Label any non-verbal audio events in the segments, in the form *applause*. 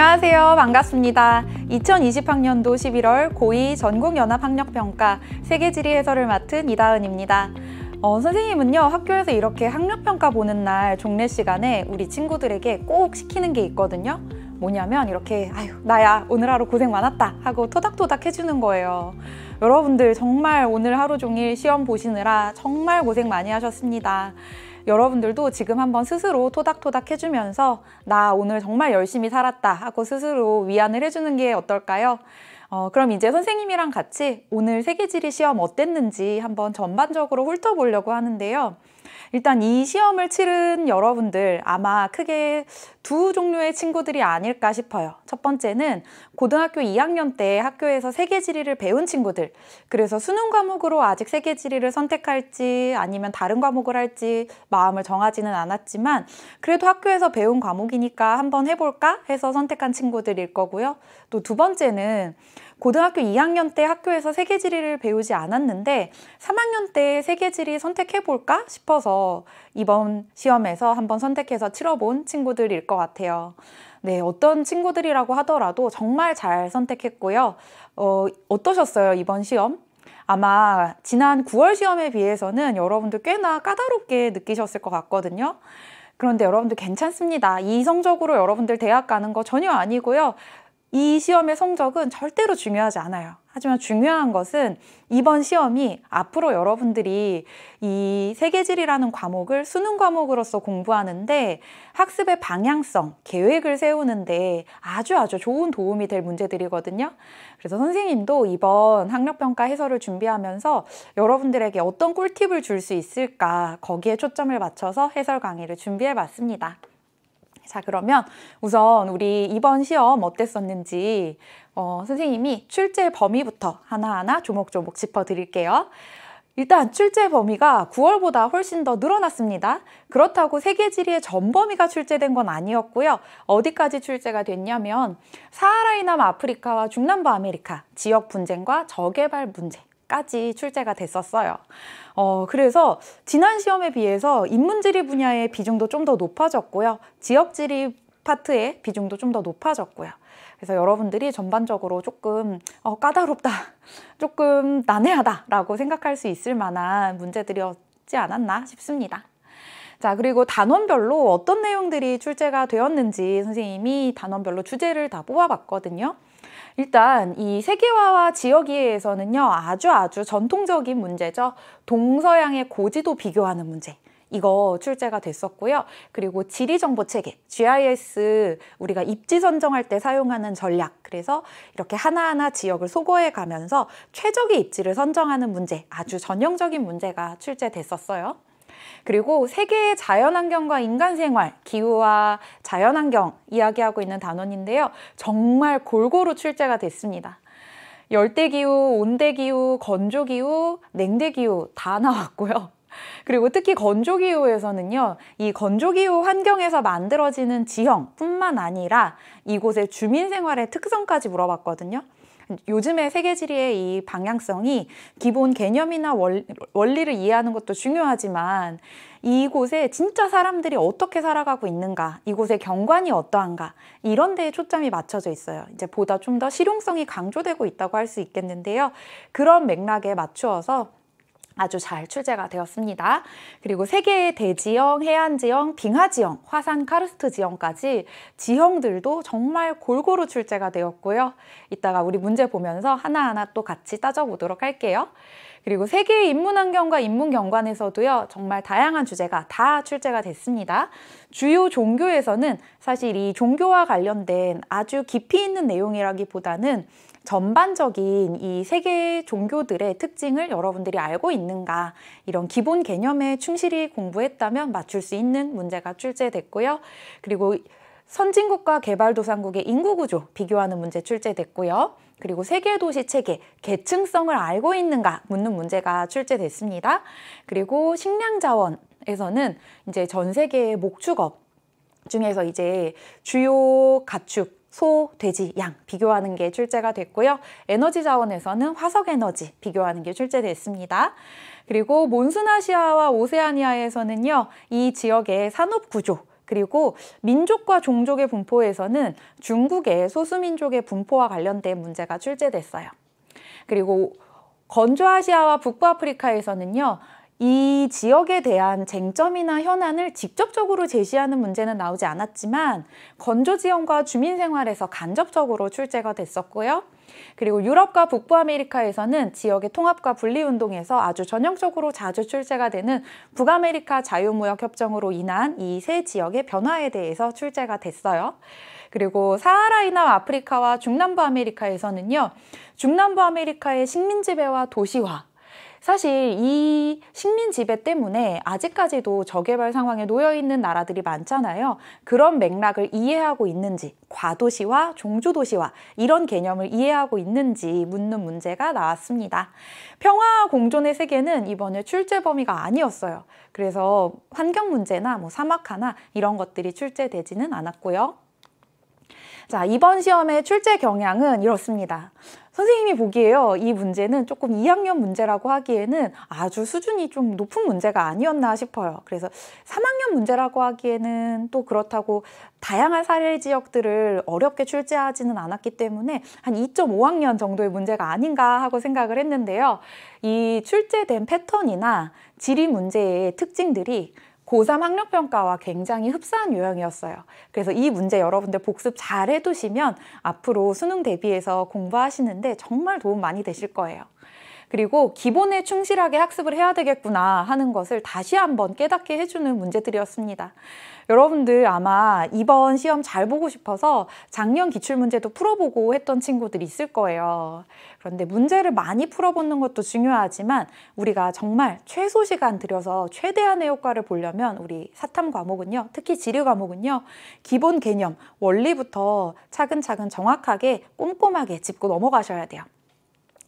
안녕하세요. 반갑습니다. 2020학년도 11월 고2 전국연합학력평가 세계지리 해설을 맡은 이다은입니다. 어, 선생님은요 학교에서 이렇게 학력평가 보는 날 종례 시간에 우리 친구들에게 꼭 시키는 게 있거든요. 뭐냐면 이렇게 아휴 나야 오늘 하루 고생 많았다 하고 토닥토닥 해주는 거예요. 여러분들 정말 오늘 하루 종일 시험 보시느라 정말 고생 많이 하셨습니다. 여러분들도 지금 한번 스스로 토닥토닥 해주면서 나 오늘 정말 열심히 살았다 하고 스스로 위안을 해주는 게 어떨까요? 어, 그럼 이제 선생님이랑 같이 오늘 세계지리 시험 어땠는지 한번 전반적으로 훑어보려고 하는데요. 일단 이 시험을 치른 여러분들 아마 크게 두 종류의 친구들이 아닐까 싶어요. 첫 번째는 고등학교 2학년 때 학교에서 세계 지리를 배운 친구들. 그래서 수능 과목으로 아직 세계 지리를 선택할지 아니면 다른 과목을 할지 마음을 정하지는 않았지만 그래도 학교에서 배운 과목이니까 한번 해볼까 해서 선택한 친구들일 거고요. 또 두 번째는 고등학교 2학년 때 학교에서 세계지리를 배우지 않았는데 3학년 때 세계지리 선택해볼까 싶어서 이번 시험에서 한번 선택해서 치러본 친구들일 것 같아요. 네, 어떤 친구들이라고 하더라도 정말 잘 선택했고요. 어, 어떠셨어요, 이번 시험? 아마 지난 9월 시험에 비해서는 여러분들 꽤나 까다롭게 느끼셨을 것 같거든요. 그런데 여러분들 괜찮습니다. 이성적으로 여러분들 대학 가는 거 전혀 아니고요. 이 시험의 성적은 절대로 중요하지 않아요. 하지만 중요한 것은 이번 시험이 앞으로 여러분들이 이 세계질이라는 과목을 수능 과목으로서 공부하는데 학습의 방향성, 계획을 세우는데 아주 아주 좋은 도움이 될 문제들이거든요. 그래서 선생님도 이번 학력평가 해설을 준비하면서 여러분들에게 어떤 꿀팁을 줄 수 있을까 거기에 초점을 맞춰서 해설 강의를 준비해 봤습니다. 자, 그러면 우선 우리 이번 시험 어땠었는지 어, 선생님이 출제 범위부터 하나하나 조목조목 짚어드릴게요. 일단 출제 범위가 9월보다 훨씬 더 늘어났습니다. 그렇다고 세계 지리의 전 범위가 출제된 건 아니었고요. 어디까지 출제가 됐냐면 사하라이남 아프리카와 중남부 아메리카, 지역 분쟁과 저개발 문제, 까지 출제가 됐었어요. 어, 그래서 지난 시험에 비해서 인문지리 분야의 비중도 좀 더 높아졌고요. 지역지리 파트의 비중도 좀 더 높아졌고요. 그래서 여러분들이 전반적으로 조금 어, 까다롭다, *laughs* 조금 난해하다라고 생각할 수 있을 만한 문제들이었지 않았나 싶습니다. 자, 그리고 단원별로 어떤 내용들이 출제가 되었는지 선생님이 단원별로 주제를 다 뽑아봤거든요. 일단 이 세계화와 지역이해에서는요 아주 아주 전통적인 문제죠. 동서양의 고지도 비교하는 문제. 이거 출제가 됐었고요. 그리고 지리정보체계, GIS 우리가 입지 선정할 때 사용하는 전략 그래서 이렇게 하나하나 지역을 소거해 가면서 최적의 입지를 선정하는 문제 아주 전형적인 문제가 출제됐었어요. 그리고 세계의 자연환경과 인간생활, 기후와 자연환경 이야기하고 있는 단원인데요. 정말 골고루 출제가 됐습니다. 열대기후, 온대기후, 건조기후, 냉대기후 다 나왔고요. *laughs* 그리고 특히 건조기후에서는요, 이 건조기후 환경에서 만들어지는 지형뿐만 아니라 이곳의 주민 생활의 특성까지 물어봤거든요. 요즘의 세계 지리의 이 방향성이 기본 개념이나 원, 리를 이해하는 것도 중요하지만 이곳에 진짜 사람들이 어떻게 살아가고 있는가, 이곳의 경관이 어떠한가, 이런 데에 초점이 맞춰져 있어요. 이제 보다 좀 더 실용성이 강조되고 있다고 할 수 있겠는데요. 그런 맥락에 맞추어서 아주 잘 출제가 되었습니다. 그리고 세계의 대지형, 해안지형, 빙하지형, 화산 카르스트 지형까지 지형들도 정말 골고루 출제가 되었고요. 이따가 우리 문제 보면서 하나하나 또 같이 따져보도록 할게요. 그리고 세계의 인문환경과 인문경관에서도요. 정말 다양한 주제가 다 출제가 됐습니다. 주요 종교에서는 사실 이 종교와 관련된 아주 깊이 있는 내용이라기보다는 전반적인 이 세계 종교들의 특징을 여러분들이 알고 있는가 이런 기본 개념에 충실히 공부했다면 맞출 수 있는 문제가 출제됐고요. 그리고 선진국과 개발도상국의 인구 구조 비교하는 문제 출제됐고요. 그리고 세계 도시 체계, 계층성을 알고 있는가 묻는 문제가 출제됐습니다. 그리고 식량 자원에서는 이제 전 세계의 목축업 중에서 이제 주요 가축, 소, 돼지, 양 비교하는 게 출제가 됐고요. 에너지 자원에서는 화석 에너지 비교하는 게 출제됐습니다. 그리고 몬스나시아와 오세아니아에서는요. 이 지역의 산업 구조 그리고 민족과 종족의 분포에서는 중국의 소수민족의 분포와 관련된 문제가 출제됐어요. 그리고 건조아시아와 북부아프리카에서는요, 이 지역에 대한 쟁점이나 현안을 직접적으로 제시하는 문제는 나오지 않았지만 건조 지형과 주민 생활에서 간접적으로 출제가 됐었고요. 그리고 유럽과 북부 아메리카에서는 지역의 통합과 분리 운동에서 아주 전형적으로 자주 출제가 되는 북아메리카 자유무역 협정으로 인한 이 세 지역의 변화에 대해서 출제가 됐어요. 그리고 사하라이나 아프리카와 중남부 아메리카에서는요. 중남부 아메리카의 식민지배와 도시화, 사실 이 식민 지배 때문에 아직까지도 저개발 상황에 놓여 있는 나라들이 많잖아요. 그런 맥락을 이해하고 있는지, 과도시와 종주도시와 이런 개념을 이해하고 있는지 묻는 문제가 나왔습니다. 평화와 공존의 세계는 이번에 출제 범위가 아니었어요. 그래서 환경 문제나 뭐 사막화나 이런 것들이 출제되지는 않았고요. 자, 이번 시험의 출제 경향은 이렇습니다. 선생님이 보기에요. 이 문제는 조금 2학년 문제라고 하기에는 아주 수준이 좀 높은 문제가 아니었나 싶어요. 그래서 3학년 문제라고 하기에는 또 그렇다고 다양한 사례 지역들을 어렵게 출제하지는 않았기 때문에 한 2.5학년 정도의 문제가 아닌가 하고 생각을 했는데요. 이 출제된 패턴이나 지리 문제의 특징들이 고3 학력평가와 굉장히 흡사한 유형이었어요. 그래서 이 문제 여러분들 복습 잘 해두시면 앞으로 수능 대비해서 공부하시는데 정말 도움 많이 되실 거예요. 그리고 기본에 충실하게 학습을 해야 되겠구나 하는 것을 다시 한번 깨닫게 해주는 문제들이었습니다. 여러분들 아마 이번 시험 잘 보고 싶어서 작년 기출문제도 풀어보고 했던 친구들이 있을 거예요. 그런데 문제를 많이 풀어보는 것도 중요하지만 우리가 정말 최소 시간 들여서 최대한의 효과를 보려면 우리 사탐 과목은요. 특히 지류 과목은요. 기본 개념, 원리부터 차근차근 정확하게 꼼꼼하게 짚고 넘어가셔야 돼요.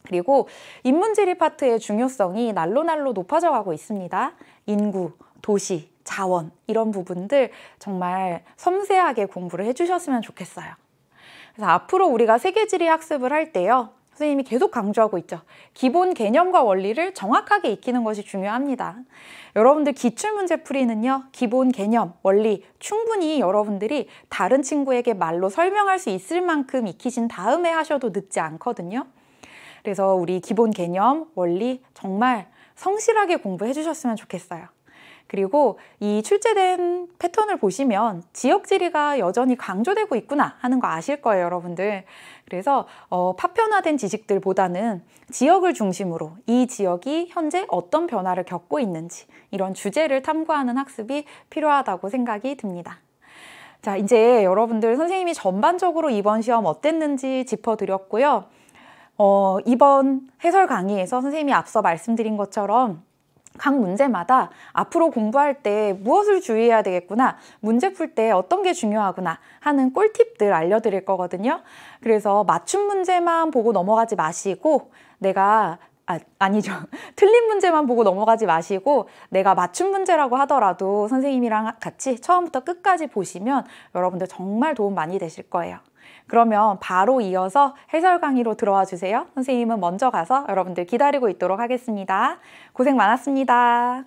그리고 인문지리 파트의 중요성이 날로날로 높아져 가고 있습니다. 인구, 도시, 자원 이런 부분들 정말 섬세하게 공부를 해주셨으면 좋겠어요. 그래서 앞으로 우리가 세계 지리 학습을 할 때요. 선생님이 계속 강조하고 있죠. 기본 개념과 원리를 정확하게 익히는 것이 중요합니다. 여러분들 기출문제 풀이는요. 기본 개념, 원리 충분히 여러분들이 다른 친구에게 말로 설명할 수 있을 만큼 익히신 다음에 하셔도 늦지 않거든요. 그래서 우리 기본 개념, 원리 정말 성실하게 공부해 주셨으면 좋겠어요. 그리고 이 출제된 패턴을 보시면 지역 지리가 여전히 강조되고 있구나 하는 거 아실 거예요, 여러분들. 그래서 어, 파편화된 지식들보다는 지역을 중심으로 이 지역이 현재 어떤 변화를 겪고 있는지 이런 주제를 탐구하는 학습이 필요하다고 생각이 듭니다. 자, 이제 여러분들 선생님이 전반적으로 이번 시험 어땠는지 짚어드렸고요. 어, 이번 해설 강의에서 선생님이 앞서 말씀드린 것처럼 각 문제마다 앞으로 공부할 때 무엇을 주의해야 되겠구나, 문제 풀 때 어떤 게 중요하구나 하는 꿀팁들 알려드릴 거거든요. 그래서 맞춤 문제만 보고 넘어가지 마시고 내가 아, 아 니죠 *laughs* 틀린 문제만 보고 넘어가지 마시고 내가 맞춤 문제라고 하더라도 선생님이랑 같이 처음부터 끝까지 보시면 여러분들 정말 도움 많이 되실 거예요. 그러면 바로 이어서 해설 강의로 들어와 주세요. 선생님은 먼저 가서 여러분들 기다리고 있도록 하겠습니다. 고생 많았습니다.